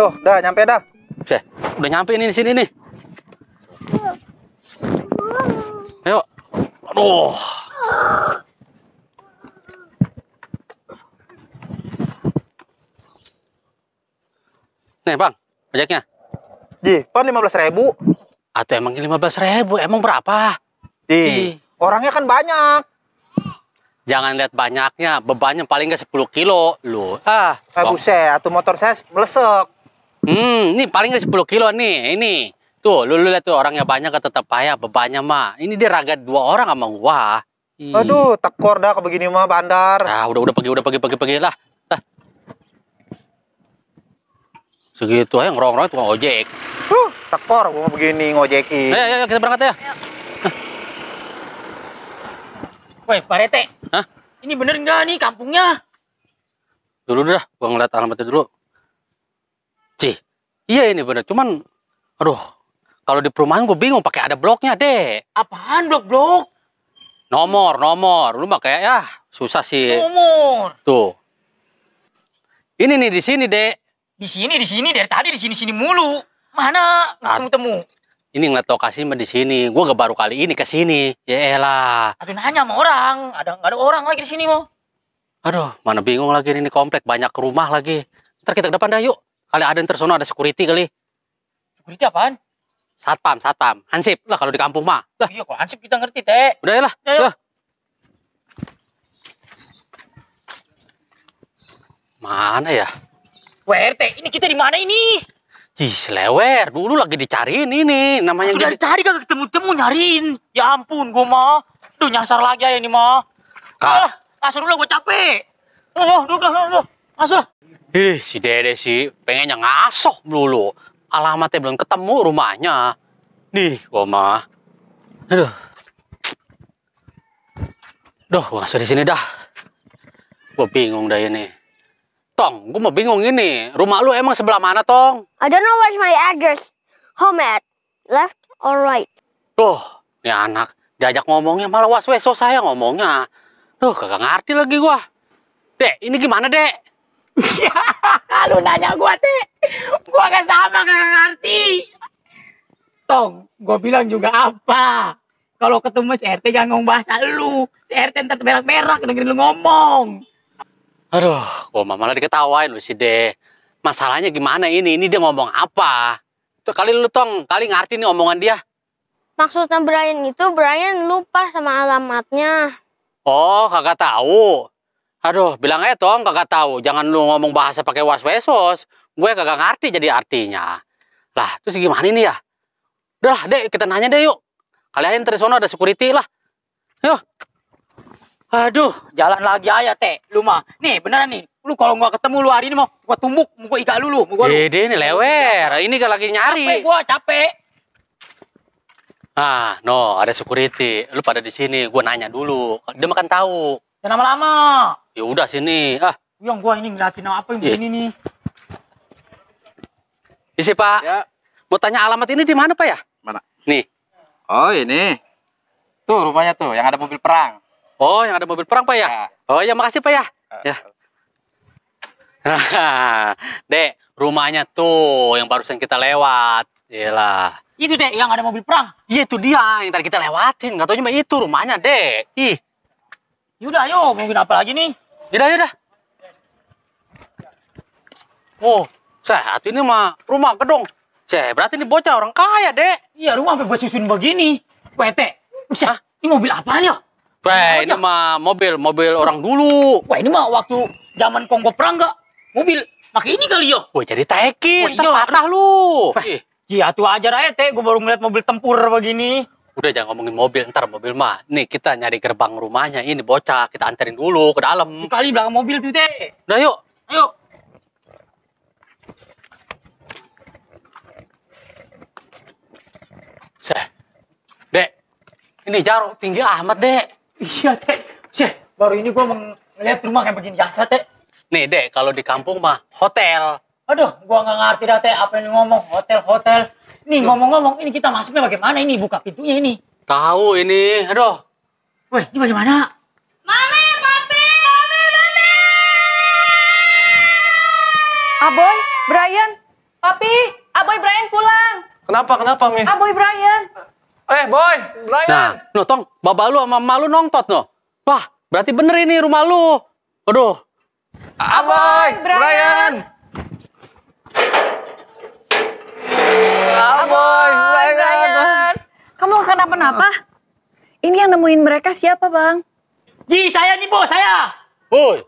Tuh, udah nyampe dah. Oke, udah nyampe ini di sini nih. Ayo. Aduh. Nih, Bang, pajaknya. Di, pan lima belas ribu. Atau emang lima belas ribu, emang berapa? Di, orangnya kan banyak. Jangan lihat banyaknya, bebannya paling nggak 10 kilo. Loh, ah. Eh, buset, atau motor saya melesek. Hmm, ini paling 10 kilo nih, ini. Tuh, lu, lu lihat tuh orangnya banyak tetap payah bebannya mah. Ini dia raga dua orang sama gua. Hmm. Aduh, tekor dah ke begini mah bandar. Ah, udah udah pergi udah pergi pergi pergi lah. Lah. Segitu aja ngerong-ngerong tukang ojek. Huh, tekor gua begini ngojekin. Ayo, ayo, kita berangkat ya. Ayo. Weh, Parete. Hah? Ini bener nggak nih kampungnya? Dulu dah, gua ngeliat alamatnya dulu. Iya ini bener, cuman aduh, kalau di perumahan gue bingung pakai ada bloknya, deh. Apaan blok-blok? Nomor, nomor. Lu pakai ah, ya, susah sih. Nomor. Tuh. Ini nih di sini, deh. Di sini, di sini dari tadi di sini-sini mulu. Mana nggak ketemu-temu? Ini ngeliat lokasi mah di sini. Gue gak baru kali ini ke sini. Yaelah. Aduh nanya sama orang. Ada nggak ada orang lagi di sini mau? Aduh, mana bingung lagi ini komplek banyak rumah lagi. Ntar kita ke depan dah yuk. Kali ada yang tersono ada security kali. Security apaan? Satpam, satpam. Hansip lah kalau di kampung mah. Lah. Iya, kalau hansip kita ngerti, Teh. Udah ya lah. Ya, ya. Mana ya? WRT, ini kita di mana ini? Ih, selewer. Dulu lagi dicariin ini. Namanya Sudah dicari kagak ketemu-temu nyariin. Ya ampun, gua mah. Aduh, nyasar lagi ya ini mah. Kak. Ah, asal dulu gua capek. Aduh, aduh, aduh, aduh. Masuk. Ih, si Dede sih pengennya ngasok dulu. Alamatnya belum ketemu rumahnya. Nih, gua mah. Aduh. Duh, gua di sini dah. Gua bingung dah ini. Tong, gua mau bingung ini. Rumah lu emang sebelah mana, Tong? I don't know where's my address. Home at left or right. Duh, ini anak diajak ngomongnya malah wasweso saya ngomongnya. Duh, kagak ngerti lagi gua. Dek, ini gimana, Dek? lu nanya gua teh gua gak sama gak ngerti tong gua bilang juga apa kalau ketemu si RT jangan ngomong bahasa lu si RT ntar berak-berak dengerin lu ngomong aduh gua mah malah diketawain lu sih deh masalahnya gimana ini ini dia ngomong apa tuh kali lu tong kali ngerti nih omongan dia maksudnya Brian itu Brian lupa sama alamatnya oh kagak tahu Aduh, bilang aja tong, kagak tahu. Jangan lu ngomong bahasa pakai was-wesos. Gue kagak ngerti jadi artinya. Lah, terus gimana ini ya? Udah, dek, kita nanya deh yuk. Kalian Trisono ada security lah. Yuk. Aduh, jalan lagi aja teh. Lu mah, nih beneran nih. Lu kalau gua ketemu lu hari ini mau gua tumbuk, mau gua iga lu lu, mau gua lu. Ede ini lewer. Ini gak lagi nyari. Capek gua, capek. Ah, no, ada security. Lu pada di sini, gua nanya dulu. Dia makan tahu. Jangan lama-lama. Ya udah sini. Ah, yang gua ini ngeliatin apa yang iya. begini nih. Isi Pak. Ya. Mau tanya alamat ini di mana Pak ya? Mana? Nih. Oh ini. Tuh rumahnya tuh yang ada mobil perang. Oh yang ada mobil perang Pak ya? ya. Oh ya makasih Pak ya. Uh, ya. ya. Dek, rumahnya tuh yang barusan kita lewat. Iyalah. Itu dek yang ada mobil perang. Iya itu dia yang tadi kita lewatin. Gak tau cuma itu rumahnya dek. Ih. Yaudah ayo mungkin apa lagi nih? Yaudah, yaudah. Oh, saya, sehat ini mah rumah gedung. Saya berarti ini bocah orang kaya, Dek. Iya, rumah sampai gue susun begini. WT. Bisa, ini mobil apaan ya? Wah, ini mah mobil, mobil orang dulu. Wah, ini mah waktu zaman Kongo Perang nggak? Mobil pakai ini kali ya? Wah, jadi tekin, iya. terpatah lu. Iya, tuh aja aja, Teh. Gue baru ngeliat mobil tempur begini udah jangan ngomongin mobil ntar mobil mah nih kita nyari gerbang rumahnya ini bocah kita anterin dulu ke dalam kali belakang mobil tuh teh udah yuk ayo Seh, dek, ini jarok tinggi amat dek. Iya teh, seh, baru ini gua melihat rumah kayak begini jasa teh. Nih dek, kalau di kampung mah hotel. Aduh, gua nggak ngerti dah teh apa yang ngomong hotel hotel Nih ngomong-ngomong ini kita masuknya bagaimana ini buka pintunya ini? Tahu ini, aduh. Woi, ini bagaimana? Mami, papi, mami, mami. Aboy, Brian, papi, Aboy Brian pulang. Kenapa, kenapa, Mi? Aboy Brian. Eh, Boy, Brian. Nah, no, tong, bapak lu sama malu nongtot, no. Wah, berarti bener ini rumah lu. Aduh. Aboy, Aboy Brian. Brian. kenapa Ini yang nemuin mereka siapa, Bang? Ji, saya nih, bu, saya. Woi,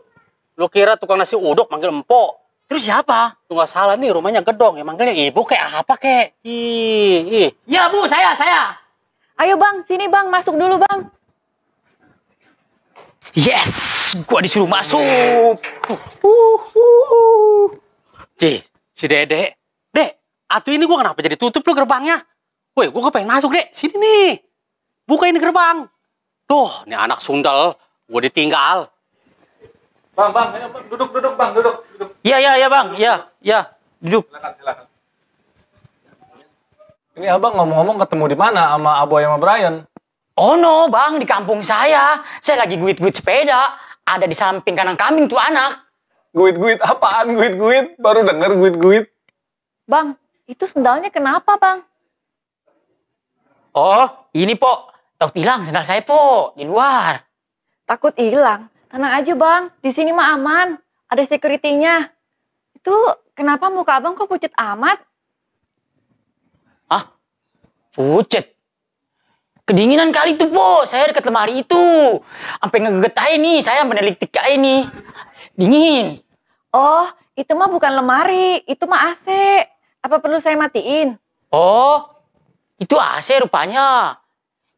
lu kira tukang nasi uduk manggil empok? Terus siapa? Lu gak salah nih, rumahnya gedong. ya, manggilnya ibu kayak apa, kek? Ih, ih. Iya, Bu, saya, saya. Ayo, Bang, sini, Bang, masuk dulu, Bang. Yes, gua disuruh masuk. Uh, uh, uh. Ji, si Dede. Dek, atuh ini gua kenapa jadi tutup lu gerbangnya? Woi, gue kepengen masuk deh. Sini nih. Bukain gerbang. Tuh, ini anak sundal. Gue ditinggal. Bang, bang, ayo, bang. duduk, duduk, bang, duduk. Iya, iya, iya, bang, iya, iya, duduk. Silakan, silakan. Ini abang ngomong-ngomong ketemu di mana sama Aboy sama Brian? Oh no, bang, di kampung saya. Saya lagi guit-guit sepeda. Ada di samping kanan kambing tuh anak. Guit-guit apaan? Guit-guit? Baru denger guit-guit. Bang, itu sendalnya kenapa, bang? Oh, ini po. Takut hilang sendal saya po di luar. Takut hilang? Tenang aja bang, di sini mah aman. Ada securitynya. Itu kenapa muka abang kok pucet amat? Ah, pucet? Kedinginan kali itu Po. Saya dekat lemari itu. Sampai ngegeget aja nih, saya menelik tika ini. Dingin. Oh, itu mah bukan lemari, itu mah AC. Apa perlu saya matiin? Oh, itu AC rupanya.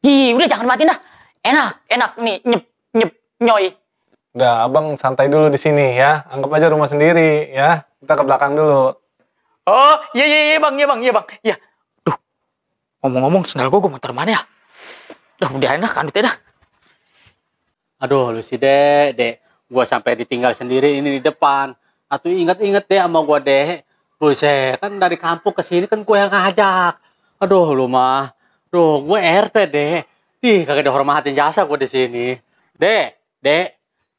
Ji, udah jangan matiin dah. Enak, enak nih nyep nyep nyoy. Udah, abang santai dulu di sini ya. Anggap aja rumah sendiri ya. Kita ke belakang dulu. Oh, iya iya iya bang, iya bang, iya bang, iya. Duh, ngomong-ngomong sendal gue gue muter mana ya? Duh, udah enak kan udah. Aduh, lu si dek, dek. Gue sampai ditinggal sendiri ini di depan. Atau inget-inget deh sama gue deh. Buset, kan dari kampung ke sini kan gue yang ngajak. Aduh lu mah. Duh, gue RT, deh, Ih, kagak ada dihormatin jasa gue di sini. Dek, Dek.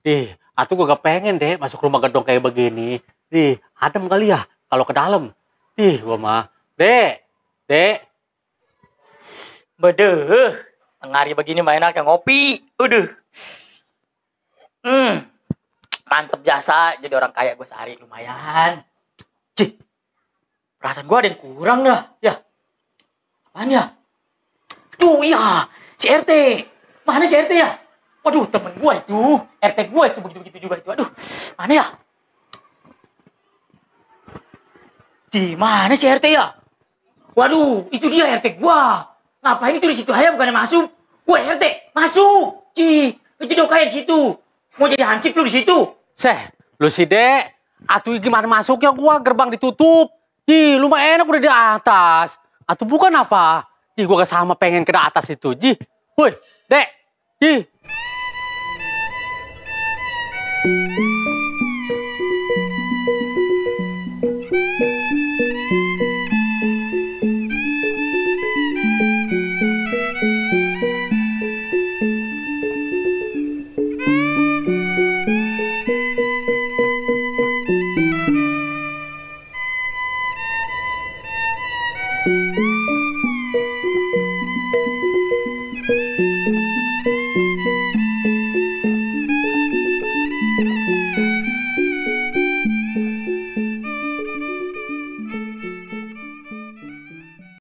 Ih, atuh gue gak pengen, deh masuk rumah gedong kayak begini. Ih, adem kali ya kalau ke dalam. Ih, gue mah. Dek, Dek. bede, Tengah hari begini main kayak ngopi. Udah. Hmm. Mantep jasa jadi orang kaya gue sehari lumayan. Cih. Perasaan gue ada yang kurang dah. Ya. Apaan ya? Tuh iya, si RT. Mana si RT ya? Waduh, temen gue itu. RT gue itu begitu-begitu juga itu. Aduh, mana ya? Di mana si RT ya? Waduh, itu dia RT gue, Ngapain itu di situ aja bukannya masuk? Gue RT, masuk. Ci, dong kayak di situ. Mau jadi hansip lu di situ. Seh, lu si Dek. Atuh gimana masuknya gua gerbang ditutup. Ih, lu mah enak udah di atas. Atau bukan apa? gue gak sama pengen ke atas itu. Ji. Woi, Dek. Ji. Thank you.